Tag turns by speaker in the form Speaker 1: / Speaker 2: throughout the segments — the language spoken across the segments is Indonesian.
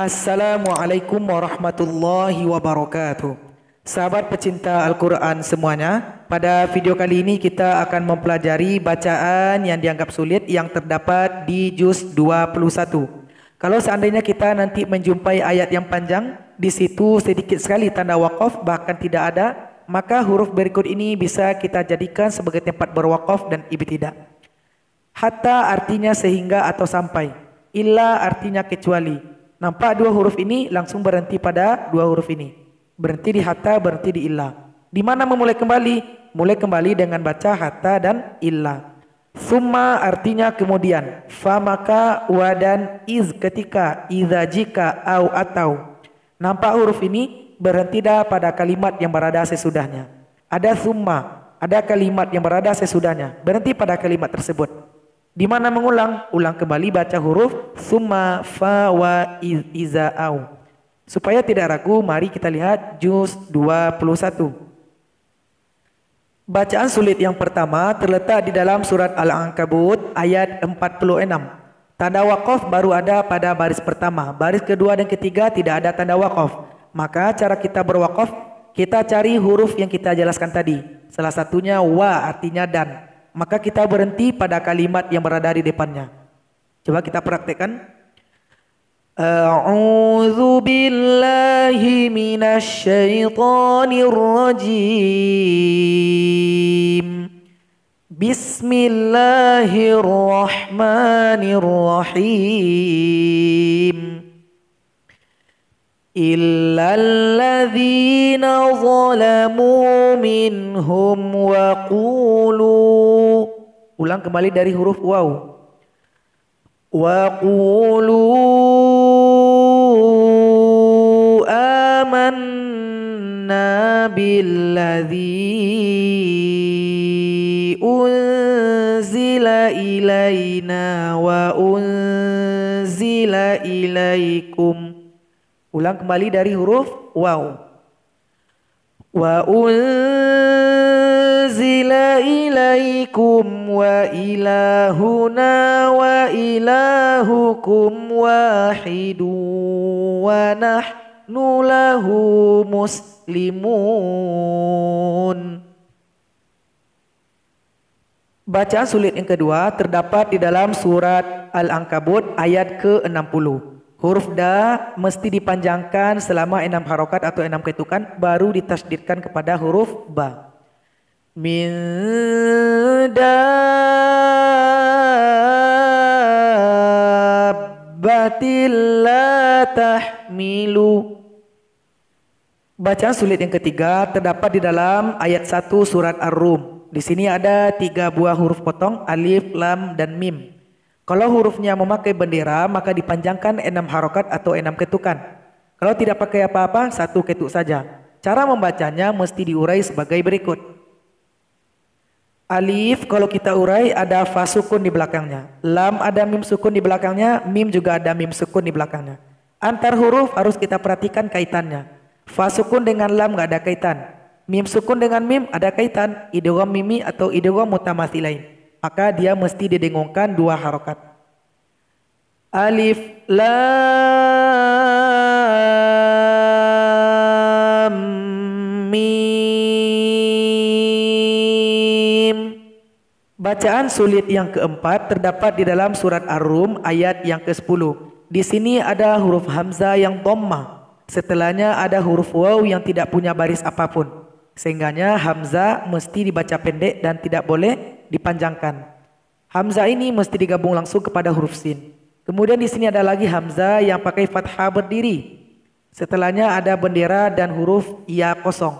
Speaker 1: Assalamualaikum warahmatullahi wabarakatuh. Sahabat pecinta Al-Quran semuanya, pada video kali ini kita akan mempelajari bacaan yang dianggap sulit yang terdapat di Juz 21. Kalau seandainya kita nanti menjumpai ayat yang panjang, di situ sedikit sekali tanda wakaf bahkan tidak ada, maka huruf berikut ini bisa kita jadikan sebagai tempat berwakaf dan ibtidak. Hatta artinya sehingga atau sampai. Illa artinya kecuali. Nampak dua huruf ini langsung berhenti pada dua huruf ini. Berhenti di hatta, berhenti di illa. Di mana memulai kembali? Mulai kembali dengan baca hatta dan illa. Summa artinya kemudian. Famaka, wadan, iz ketika, iza jika, au atau. Nampak huruf ini berhenti dah pada kalimat yang berada sesudahnya. Ada summa, ada kalimat yang berada sesudahnya. Berhenti pada kalimat tersebut. Di mana mengulang? Ulang kembali baca huruf summa fa wa iza au. Supaya tidak ragu, mari kita lihat juz 21. Bacaan sulit yang pertama terletak di dalam surat Al-Ankabut ayat 46. Tanda wakaf baru ada pada baris pertama, baris kedua dan ketiga tidak ada tanda wakaf. Maka cara kita berwakaf, kita cari huruf yang kita jelaskan tadi. Salah satunya wa artinya dan maka kita berhenti pada kalimat yang berada di depannya. Coba kita praktekkan. A'udzu billahi minasy syaithanir rajim. Bismillahirrahmanirrahim. إلا الذين ظلموا منهم وقولوا ulang kembali dari huruf waw وقولوا آمنا بالذي أنزل إلينا وأنزل إليكم Ulang kembali dari huruf waw. Wa unzila ilaikum wa ilahuna wa ilahukum wahidu wa nahnu lahu muslimun. Bacaan sulit yang kedua terdapat di dalam surat Al-Ankabut ayat ke-60. Huruf da mesti dipanjangkan selama enam harokat atau enam ketukan baru ditasdirkan kepada huruf ba. Min Da la tahmilu. Bacaan sulit yang ketiga terdapat di dalam ayat 1 surat Ar-Rum. Di sini ada tiga buah huruf potong, alif, lam, dan mim. Kalau hurufnya memakai bendera, maka dipanjangkan enam harokat atau enam ketukan. Kalau tidak pakai apa-apa, satu ketuk saja. Cara membacanya mesti diurai sebagai berikut. Alif kalau kita urai ada fa sukun di belakangnya. Lam ada mim sukun di belakangnya, mim juga ada mim sukun di belakangnya. Antar huruf harus kita perhatikan kaitannya. Fa sukun dengan lam nggak ada kaitan. Mim sukun dengan mim ada kaitan. Idogam mimi atau idogam mutamasi lain maka dia mesti didengungkan dua harokat. Alif lam mim. Bacaan sulit yang keempat terdapat di dalam surat Ar-Rum ayat yang ke-10. Di sini ada huruf hamzah yang dhammah. Setelahnya ada huruf waw yang tidak punya baris apapun. Sehingganya hamzah mesti dibaca pendek dan tidak boleh dipanjangkan. Hamzah ini mesti digabung langsung kepada huruf sin. Kemudian di sini ada lagi hamzah yang pakai fathah berdiri. Setelahnya ada bendera dan huruf ya kosong.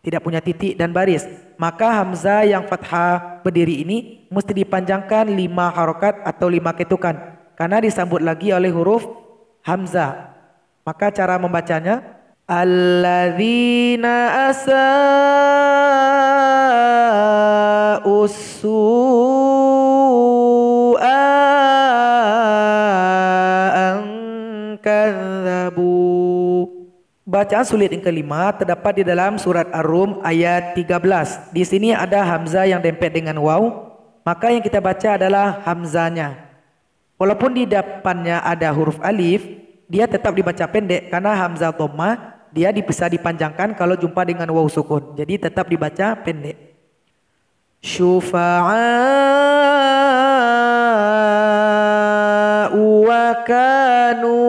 Speaker 1: Tidak punya titik dan baris. Maka hamzah yang fathah berdiri ini mesti dipanjangkan lima harokat atau lima ketukan. Karena disambut lagi oleh huruf hamzah. Maka cara membacanya Alladzina asal السوء أن كذبوا Bacaan sulit yang kelima terdapat di dalam surat Ar-Rum ayat 13. Di sini ada hamzah yang dempet dengan waw, maka yang kita baca adalah hamzanya. Walaupun di depannya ada huruf alif, dia tetap dibaca pendek karena hamzah dhamma dia bisa dipanjangkan kalau jumpa dengan waw sukun. Jadi tetap dibaca pendek syufa'a wa kanu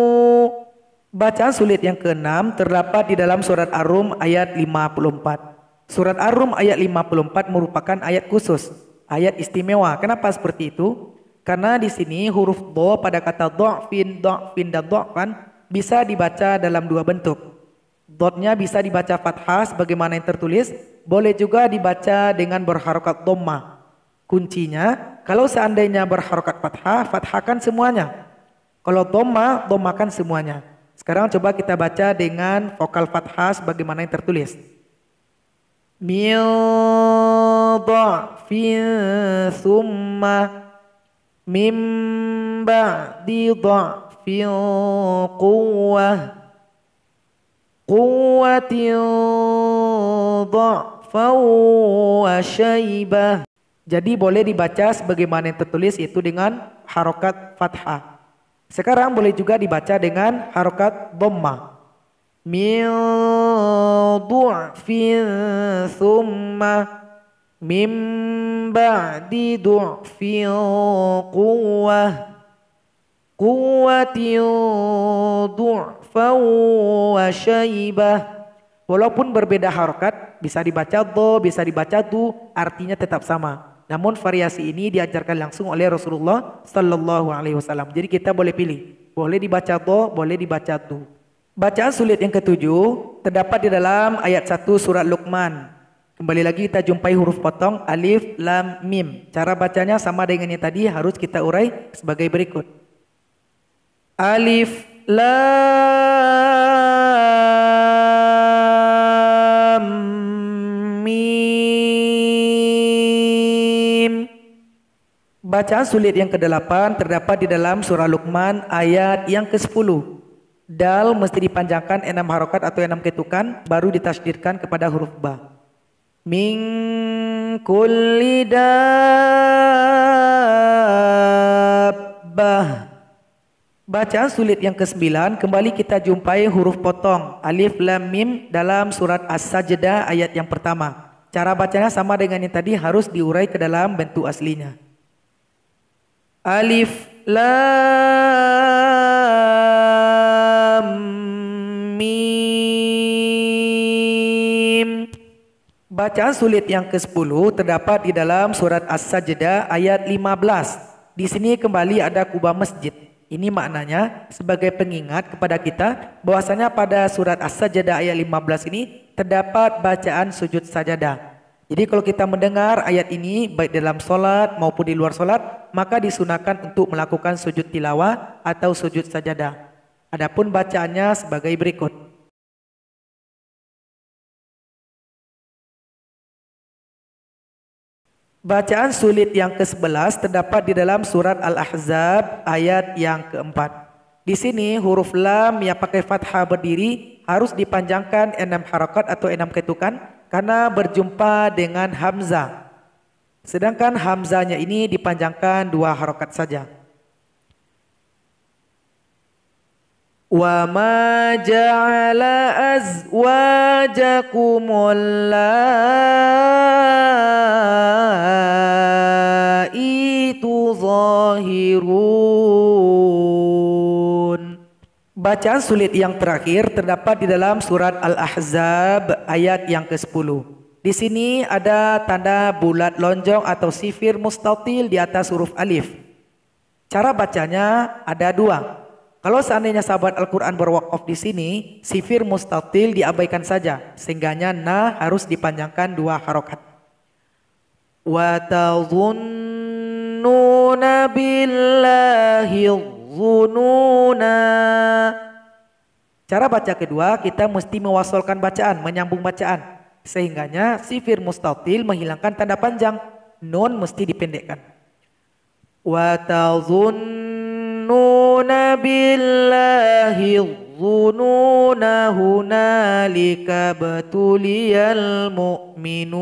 Speaker 1: Bacaan sulit yang keenam terdapat di dalam surat Ar-Rum ayat 54. Surat Ar-Rum ayat 54 merupakan ayat khusus, ayat istimewa. Kenapa seperti itu? Karena di sini huruf do pada kata do'fin, do'fin, dan do'fan bisa dibaca dalam dua bentuk Dotnya bisa dibaca fathah sebagaimana yang tertulis. Boleh juga dibaca dengan berharokat doma. Kuncinya, kalau seandainya berharokat fathah, fathahkan semuanya. Kalau doma, domakan semuanya. Sekarang coba kita baca dengan vokal fathah sebagaimana yang tertulis. Min summa quwwah قوة ضعفا وشيبة Jadi boleh dibaca sebagaimana yang tertulis itu dengan harokat fathah. Sekarang boleh juga dibaca dengan harokat dhamma. Min du'fin min ba'di du'fin quwwah quwwatin du' khaffan wa syaibah. Walaupun berbeda harokat, bisa dibaca do, bisa dibaca tu, artinya tetap sama. Namun variasi ini diajarkan langsung oleh Rasulullah Sallallahu Alaihi Wasallam. Jadi kita boleh pilih, boleh dibaca do, boleh dibaca tu. Bacaan sulit yang ketujuh terdapat di dalam ayat 1 surat Luqman. Kembali lagi kita jumpai huruf potong alif, lam, mim. Cara bacanya sama dengan yang tadi harus kita urai sebagai berikut. Alif Lam Mim Bacaan sulit yang ke-8 terdapat di dalam surah Luqman ayat yang ke-10. Dal mesti dipanjangkan enam harokat atau enam ketukan baru ditasdirkan kepada huruf ba. Min kulli Bacaan sulit yang kesembilan kembali kita jumpai huruf potong alif lam mim dalam surat As-Sajdah ayat yang pertama. Cara bacanya sama dengan yang tadi harus diurai ke dalam bentuk aslinya. Alif lam mim. Bacaan sulit yang ke-10 terdapat di dalam surat As-Sajdah ayat 15. Di sini kembali ada kubah masjid. Ini maknanya sebagai pengingat kepada kita bahwasanya pada surat As-Sajdah ayat 15 ini terdapat bacaan sujud sajadah. Jadi kalau kita mendengar ayat ini baik dalam solat maupun di luar solat, maka disunahkan untuk melakukan sujud tilawah atau sujud sajadah. Adapun bacaannya sebagai berikut. Bacaan sulit yang ke-11 terdapat di dalam surat Al-Ahzab ayat yang keempat. Di sini huruf lam yang pakai fathah berdiri harus dipanjangkan enam harakat atau enam ketukan karena berjumpa dengan hamzah. Sedangkan hamzahnya ini dipanjangkan dua harakat saja. وما جعل أزواجكم اللائي تظاهرون Bacaan sulit yang terakhir terdapat di dalam surat Al-Ahzab ayat yang ke-10. Di sini ada tanda bulat lonjong atau sifir mustatil di atas huruf alif. Cara bacanya ada dua. Kalau seandainya sahabat Al-Quran berwakaf di sini, sifir mustatil diabaikan saja. Sehingganya na harus dipanjangkan dua harokat. billahi Cara baca kedua, kita mesti mewasolkan bacaan, menyambung bacaan. Sehingganya sifir mustatil menghilangkan tanda panjang. Nun mesti dipendekkan. يظنون بالله الظنون هنالك ابتلي المؤمنون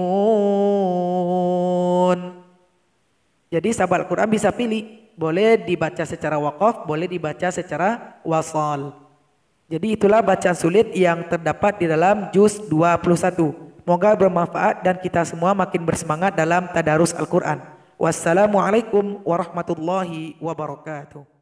Speaker 1: jadi sahabat Al-Quran bisa pilih boleh dibaca secara wakaf boleh dibaca secara wasal jadi itulah bacaan sulit yang terdapat di dalam juz 21 Moga bermanfaat dan kita semua makin bersemangat dalam tadarus Al-Quran. Wassalamualaikum warahmatullahi wabarakatuh.